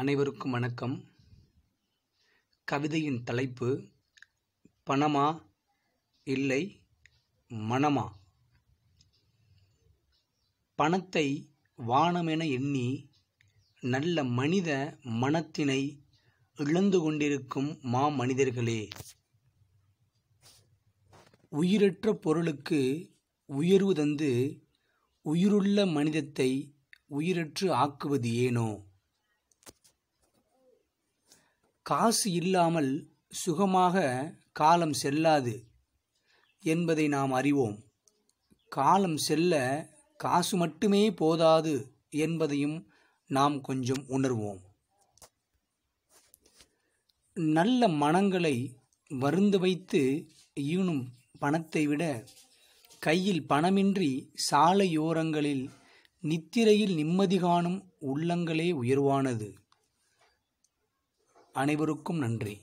அனைவருக்கும் வணக்கம் கவிதையின் தலைப்பு பணமா இல்லை மனமா பணத்தை வானமென எண்ணி நல்ல மனித மனத்தினை இழந்து கொண்டிருக்கும் மா மனிதர்களே உயிரற்ற பொருளுக்கு உயர்வு தந்து உயிருள்ள மனிதத்தை உயிரற்று ஆக்குவது ஏனோ காசு இல்லாமல் சுகமாக காலம் செல்லாது என்பதை நாம் அறிவோம் காலம் செல்ல காசு மட்டுமே போதாது என்பதையும் நாம் கொஞ்சம் உணர்வோம் நல்ல மனங்களை வருந்து வைத்து ஈனும் பணத்தை விட கையில் பணமின்றி சாலையோரங்களில் நித்திரையில் நிம்மதி காணும் உள்ளங்களே உயர்வானது அனைவருக்கும் நன்றி